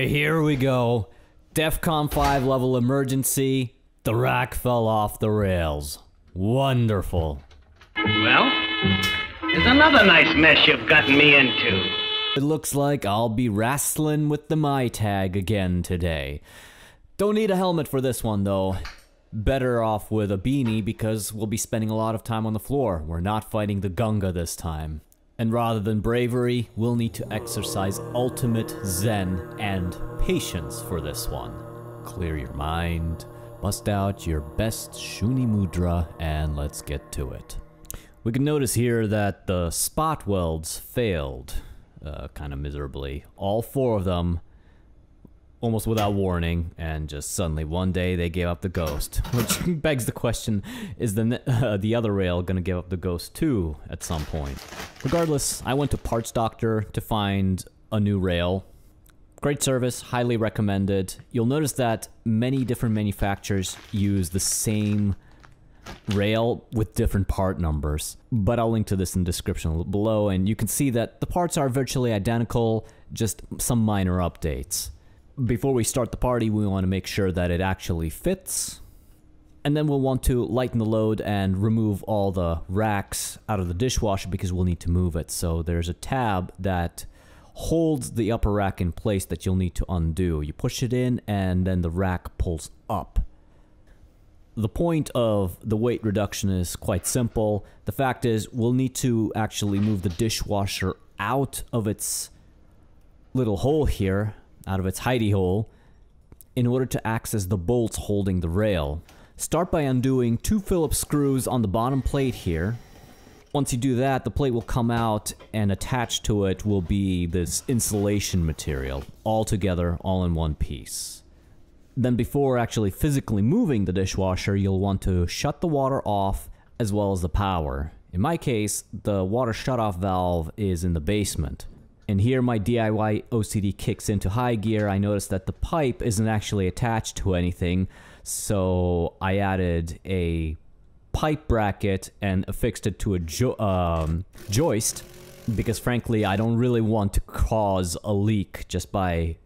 right, here we go. DEFCON 5 level emergency. The rack fell off the rails. Wonderful. Well, there's another nice mess you've gotten me into. It looks like I'll be wrestling with the my tag again today. Don't need a helmet for this one though. Better off with a beanie because we'll be spending a lot of time on the floor. We're not fighting the Gunga this time and rather than bravery, we'll need to exercise ultimate zen and patience for this one. Clear your mind, bust out your best Shuni Mudra, and let's get to it. We can notice here that the spot welds failed uh, kind of miserably. All four of them almost without warning, and just suddenly one day they gave up the ghost. Which begs the question, is the, uh, the other rail gonna give up the ghost too at some point? Regardless, I went to Parts Doctor to find a new rail. Great service, highly recommended. You'll notice that many different manufacturers use the same rail with different part numbers, but I'll link to this in the description below and you can see that the parts are virtually identical, just some minor updates before we start the party, we want to make sure that it actually fits. And then we'll want to lighten the load and remove all the racks out of the dishwasher because we'll need to move it. So there's a tab that holds the upper rack in place that you'll need to undo. You push it in and then the rack pulls up. The point of the weight reduction is quite simple. The fact is we'll need to actually move the dishwasher out of its little hole here out of its hidey hole in order to access the bolts holding the rail. Start by undoing two Phillips screws on the bottom plate here. Once you do that, the plate will come out and attached to it will be this insulation material, all together, all in one piece. Then before actually physically moving the dishwasher, you'll want to shut the water off as well as the power. In my case, the water shutoff valve is in the basement. And here my DIY OCD kicks into high gear. I noticed that the pipe isn't actually attached to anything. So I added a pipe bracket and affixed it to a jo um, joist because frankly I don't really want to cause a leak just by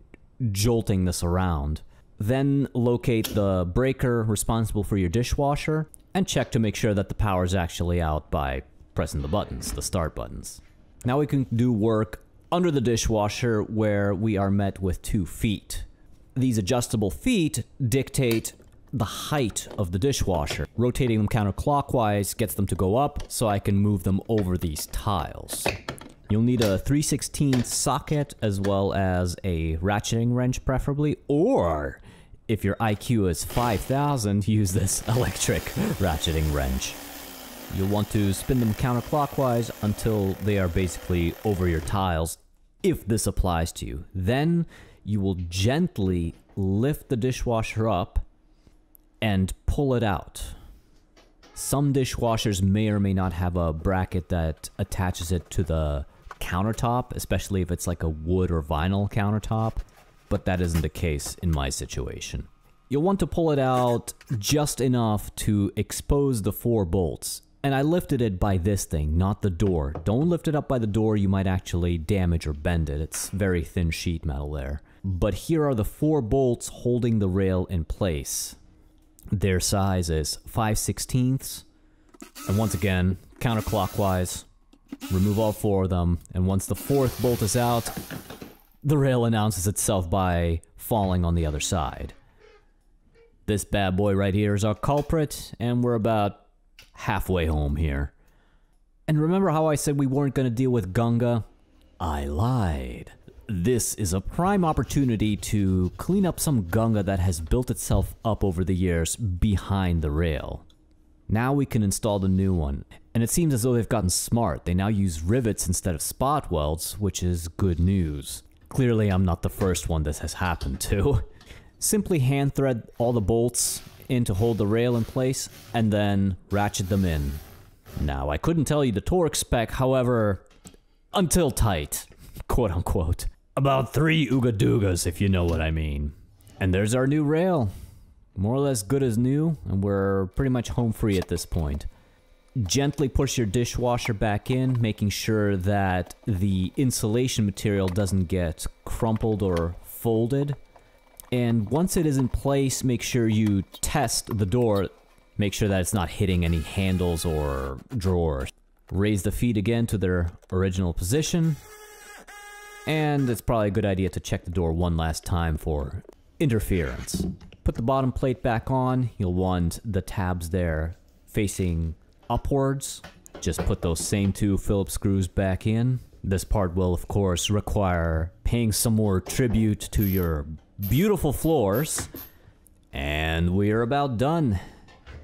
jolting this around. Then locate the breaker responsible for your dishwasher and check to make sure that the power is actually out by pressing the buttons, the start buttons. Now we can do work under the dishwasher where we are met with two feet. These adjustable feet dictate the height of the dishwasher. Rotating them counterclockwise gets them to go up so I can move them over these tiles. You'll need a 316 socket as well as a ratcheting wrench preferably, or if your IQ is 5000, use this electric ratcheting wrench. You'll want to spin them counterclockwise until they are basically over your tiles if this applies to you. Then you will gently lift the dishwasher up and pull it out. Some dishwashers may or may not have a bracket that attaches it to the countertop, especially if it's like a wood or vinyl countertop, but that isn't the case in my situation. You'll want to pull it out just enough to expose the four bolts and I lifted it by this thing, not the door. Don't lift it up by the door, you might actually damage or bend it. It's very thin sheet metal there. But here are the four bolts holding the rail in place. Their size is 5 sixteenths. And once again, counterclockwise, remove all four of them. And once the fourth bolt is out, the rail announces itself by falling on the other side. This bad boy right here is our culprit, and we're about halfway home here. And remember how I said we weren't going to deal with Gunga? I lied. This is a prime opportunity to clean up some Gunga that has built itself up over the years behind the rail. Now we can install the new one, and it seems as though they've gotten smart. They now use rivets instead of spot welds, which is good news. Clearly I'm not the first one this has happened to. Simply hand thread all the bolts in to hold the rail in place, and then ratchet them in. Now, I couldn't tell you the torque spec, however, until tight, quote unquote. About three Ooga Doogas, if you know what I mean. And there's our new rail. More or less good as new, and we're pretty much home free at this point. Gently push your dishwasher back in, making sure that the insulation material doesn't get crumpled or folded. And once it is in place, make sure you test the door. Make sure that it's not hitting any handles or drawers. Raise the feet again to their original position. And it's probably a good idea to check the door one last time for interference. Put the bottom plate back on. You'll want the tabs there facing upwards. Just put those same two Phillips screws back in. This part will, of course, require paying some more tribute to your beautiful floors. And we are about done.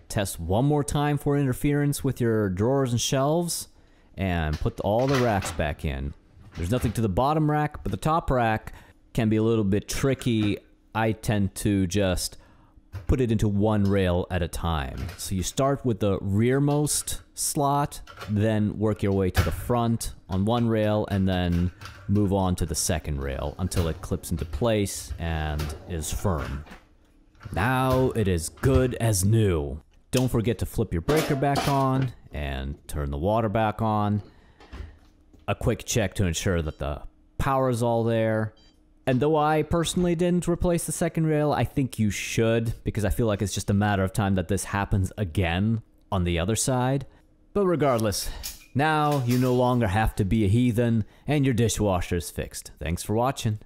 Test one more time for interference with your drawers and shelves and put all the racks back in. There's nothing to the bottom rack, but the top rack can be a little bit tricky. I tend to just put it into one rail at a time. So you start with the rearmost slot, then work your way to the front on one rail, and then move on to the second rail until it clips into place and is firm. Now it is good as new. Don't forget to flip your breaker back on and turn the water back on. A quick check to ensure that the power is all there. And though I personally didn't replace the second rail, I think you should because I feel like it's just a matter of time that this happens again on the other side. But regardless, now you no longer have to be a heathen and your dishwasher's fixed. Thanks for watching.